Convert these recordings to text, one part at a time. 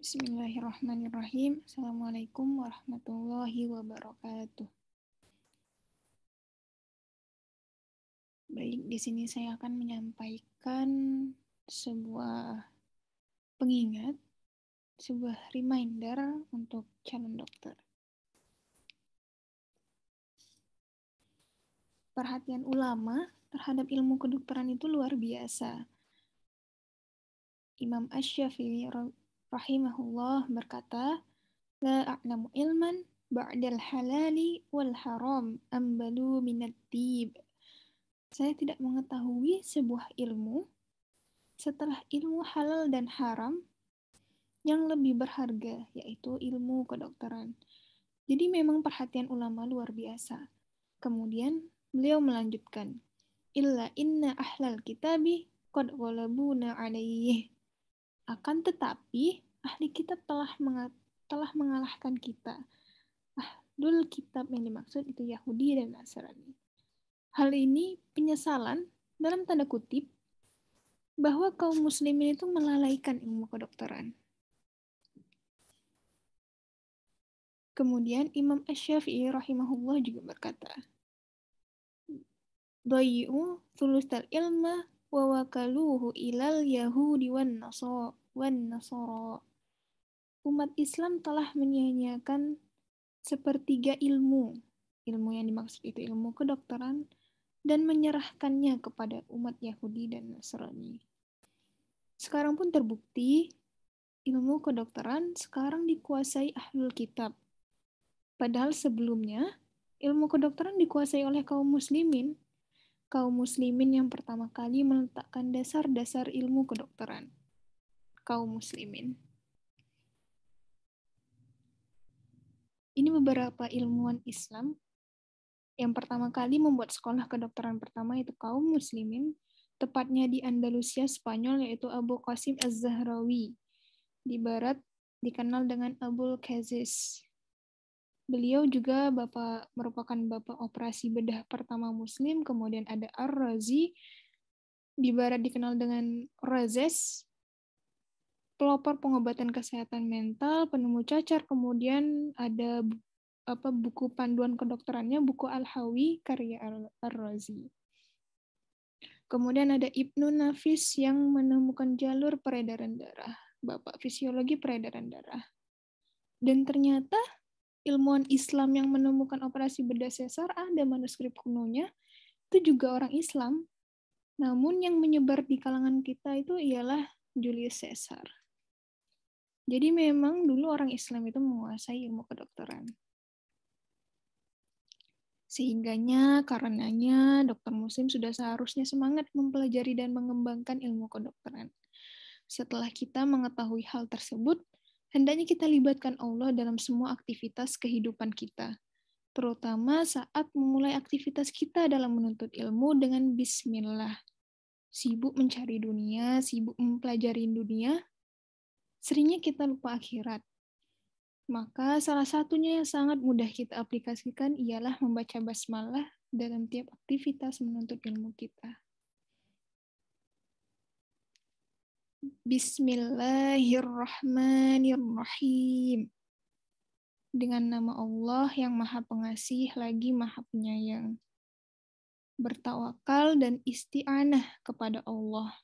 Bismillahirrahmanirrahim. Assalamualaikum warahmatullahi wabarakatuh. Baik, di sini saya akan menyampaikan sebuah pengingat, sebuah reminder untuk calon dokter. Perhatian ulama terhadap ilmu kedokteran itu luar biasa. Imam Ash-Syafi'i rahimahullah berkata, La a'lamu ilman ba'dal halali wal haram ambalu minat tib. Saya tidak mengetahui sebuah ilmu setelah ilmu halal dan haram yang lebih berharga, yaitu ilmu kedokteran. Jadi memang perhatian ulama luar biasa. Kemudian beliau melanjutkan, Illa inna ahlal kitabi qad ghalabuna alaih. Akan tetapi, ahli kitab telah, menga telah mengalahkan kita. Ahlul kitab yang dimaksud itu Yahudi dan Nasrani. Hal ini penyesalan, dalam tanda kutip, bahwa kaum muslimin itu melalaikan ilmu kedokteran. Kemudian Imam Ash-Syafi'i rahimahullah juga berkata, Bayu thulustal ilma wa wakaluhu ilal yahudi wan nasara wan nasoro. Umat Islam telah menyanyiakan sepertiga ilmu, ilmu yang dimaksud itu ilmu kedokteran, dan menyerahkannya kepada umat Yahudi dan Nasrani. Sekarang pun terbukti ilmu kedokteran sekarang dikuasai ahlul kitab. Padahal sebelumnya, ilmu kedokteran dikuasai oleh kaum muslimin kaum muslimin yang pertama kali meletakkan dasar-dasar ilmu kedokteran kaum muslimin. Ini beberapa ilmuwan Islam yang pertama kali membuat sekolah kedokteran pertama itu kaum muslimin, tepatnya di Andalusia, Spanyol, yaitu Abu Qasim Az-Zahrawi. Di barat dikenal dengan Abul Qazis. Beliau juga bapak merupakan bapak operasi bedah pertama muslim, kemudian ada Ar-Razi, di barat dikenal dengan Razes, pelopor pengobatan kesehatan mental, penemu cacar, kemudian ada bu, apa buku panduan kedokterannya buku Al-Hawi karya Ar-Razi. Kemudian ada Ibnu Nafis yang menemukan jalur peredaran darah, Bapak fisiologi peredaran darah. Dan ternyata ilmuwan Islam yang menemukan operasi bedah sesar ada manuskrip kuno nya itu juga orang Islam. Namun yang menyebar di kalangan kita itu ialah Julius Caesar. Jadi memang dulu orang Islam itu menguasai ilmu kedokteran. Sehingganya, karenanya, dokter muslim sudah seharusnya semangat mempelajari dan mengembangkan ilmu kedokteran. Setelah kita mengetahui hal tersebut, hendaknya kita libatkan Allah dalam semua aktivitas kehidupan kita, terutama saat memulai aktivitas kita dalam menuntut ilmu dengan bismillah. Sibuk mencari dunia, sibuk mempelajari dunia, seringnya kita lupa akhirat. Maka salah satunya yang sangat mudah kita aplikasikan ialah membaca basmalah dalam tiap aktivitas menuntut ilmu kita. Bismillahirrahmanirrahim. Dengan nama Allah yang Maha Pengasih lagi Maha Penyayang. Bertawakal dan isti'anah kepada Allah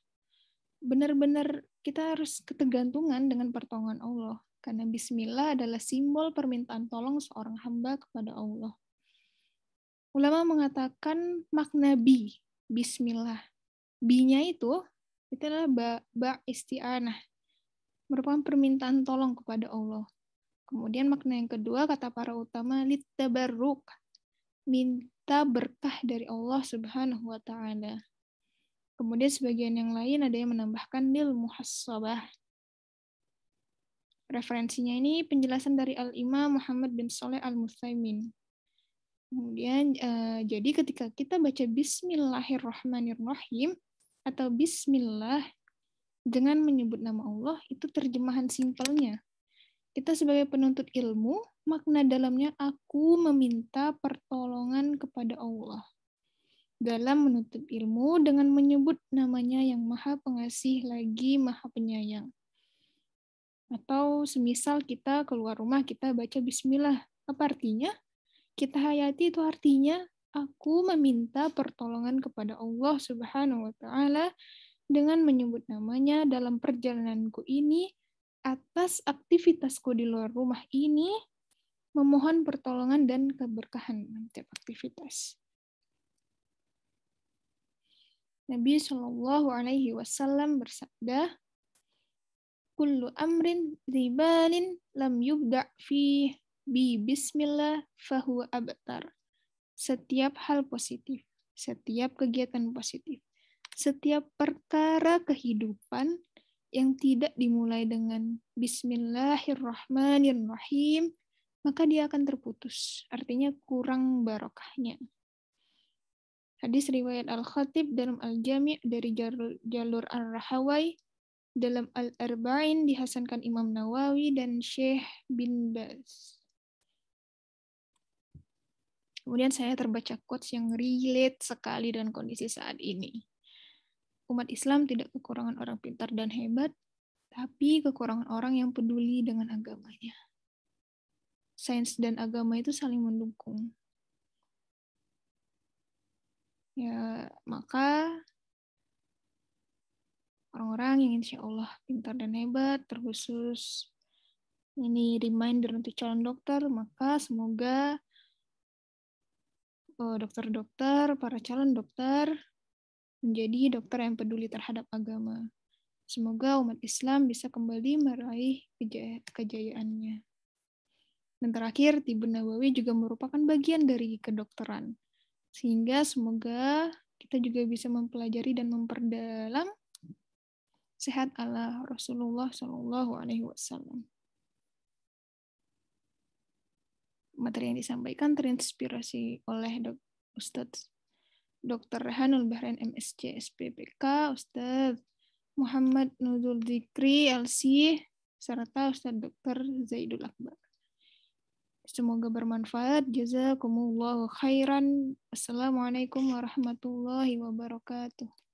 benar-benar kita harus ketergantungan dengan pertolongan Allah. Karena bismillah adalah simbol permintaan tolong seorang hamba kepada Allah. Ulama mengatakan makna bi, bismillah. Binya itu, itu adalah ba, ba isti'anah. Merupakan permintaan tolong kepada Allah. Kemudian makna yang kedua, kata para utama, litabarruk. Minta berkah dari Allah subhanahu wa ta'ala. Kemudian sebagian yang lain ada yang menambahkan nil muhassabah. Referensinya ini penjelasan dari Al-Imam Muhammad bin Soleh Al-Muthaimin. Kemudian, eh, jadi ketika kita baca Bismillahirrahmanirrahim atau Bismillah dengan menyebut nama Allah, itu terjemahan simpelnya. Kita sebagai penuntut ilmu, makna dalamnya aku meminta pertolongan kepada Allah dalam menuntut ilmu dengan menyebut namanya yang maha pengasih lagi maha penyayang. Atau semisal kita keluar rumah, kita baca bismillah. Apa artinya? Kita hayati itu artinya, aku meminta pertolongan kepada Allah subhanahu wa ta'ala dengan menyebut namanya dalam perjalananku ini, atas aktivitasku di luar rumah ini, memohon pertolongan dan keberkahan dalam aktivitas. Nabi Shallallahu Alaihi Wasallam bersabda, "Kullu amrin ribalin lam yubda fi bi Bismillah fahu abtar." Setiap hal positif, setiap kegiatan positif, setiap perkara kehidupan yang tidak dimulai dengan Bismillahirrahmanirrahim, maka dia akan terputus. Artinya kurang barokahnya. Hadis riwayat Al-Khatib dalam Al-Jami' dari jalur jalur al rahawai dalam Al-Arba'in dihasankan Imam Nawawi dan Syekh bin Baz. Kemudian saya terbaca quotes yang relate sekali dengan kondisi saat ini. Umat Islam tidak kekurangan orang pintar dan hebat, tapi kekurangan orang yang peduli dengan agamanya. Sains dan agama itu saling mendukung. Ya, maka orang-orang yang insya Allah pintar dan hebat, terkhusus ini reminder untuk calon dokter, maka semoga eh, dokter-dokter, para calon dokter menjadi dokter yang peduli terhadap agama. Semoga umat Islam bisa kembali meraih kejayaannya. Dan terakhir, Tibun Nawawi juga merupakan bagian dari kedokteran. Sehingga semoga kita juga bisa mempelajari dan memperdalam sehat ala Rasulullah Shallallahu Alaihi Wasallam. Materi yang disampaikan terinspirasi oleh Dok Ustadz Dr. Hanul Bahrain MSC SPPK, Ustadz Muhammad Nuzul Zikri, LC, serta Ustadz Dr. Zaidul Akbar. Semoga bermanfaat. Jazakumullahu khairan. Assalamualaikum warahmatullahi wabarakatuh.